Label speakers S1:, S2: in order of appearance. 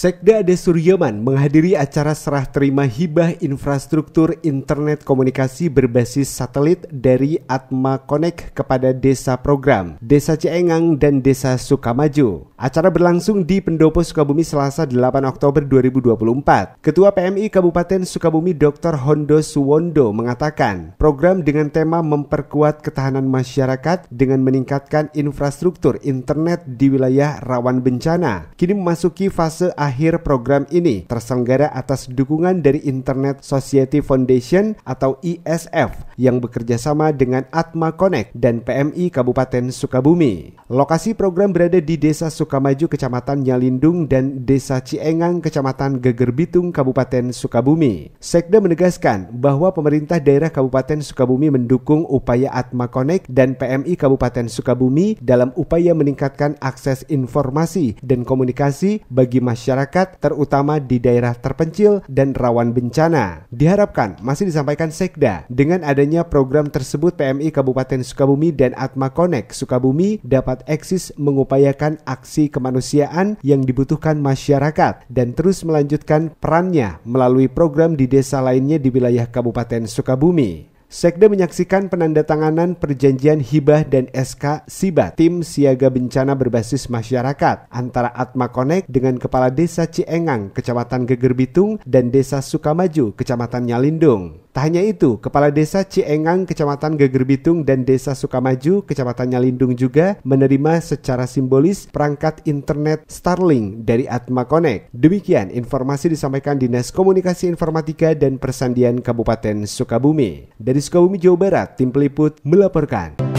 S1: Sekda Ade Suryoman menghadiri acara serah terima hibah infrastruktur internet komunikasi berbasis satelit dari Atma Connect kepada desa program, desa Ciengang dan desa Sukamaju. Acara berlangsung di Pendopo Sukabumi Selasa 8 Oktober 2024. Ketua PMI Kabupaten Sukabumi Dr. Hondo Suwondo mengatakan, program dengan tema memperkuat ketahanan masyarakat dengan meningkatkan infrastruktur internet di wilayah rawan bencana, kini memasuki fase akhir akhir program ini terselenggara atas dukungan dari Internet Society Foundation atau ISF yang bekerja sama dengan Atma Connect dan PMI Kabupaten Sukabumi. Lokasi program berada di Desa Sukamaju, Kecamatan Nyalindung dan Desa Ciengang, Kecamatan Gegerbitung, Kabupaten Sukabumi. Sekda menegaskan bahwa pemerintah daerah Kabupaten Sukabumi mendukung upaya Atma Connect dan PMI Kabupaten Sukabumi dalam upaya meningkatkan akses informasi dan komunikasi bagi masyarakat masyarakat, terutama di daerah terpencil dan rawan bencana. Diharapkan masih disampaikan Sekda dengan adanya program tersebut PMI Kabupaten Sukabumi dan Atma Connect Sukabumi dapat eksis mengupayakan aksi kemanusiaan yang dibutuhkan masyarakat dan terus melanjutkan perannya melalui program di desa lainnya di wilayah Kabupaten Sukabumi. Sekda menyaksikan penandatanganan perjanjian hibah dan SK SIBA, tim siaga bencana berbasis masyarakat, antara Atma Connect dengan Kepala Desa Ciengang, Kecamatan Gegerbitung dan Desa Sukamaju, Kecamatan Nyalindung. Tak hanya itu, Kepala Desa Ciengang, Kecamatan Gegerbitung, dan Desa Sukamaju, Kecamatan Nyalindung juga menerima secara simbolis perangkat internet Starlink dari Atma Connect. Demikian informasi disampaikan Dinas Komunikasi Informatika dan Persandian Kabupaten Sukabumi. Dari Sukabumi, Jawa Barat, Tim Peliput melaporkan.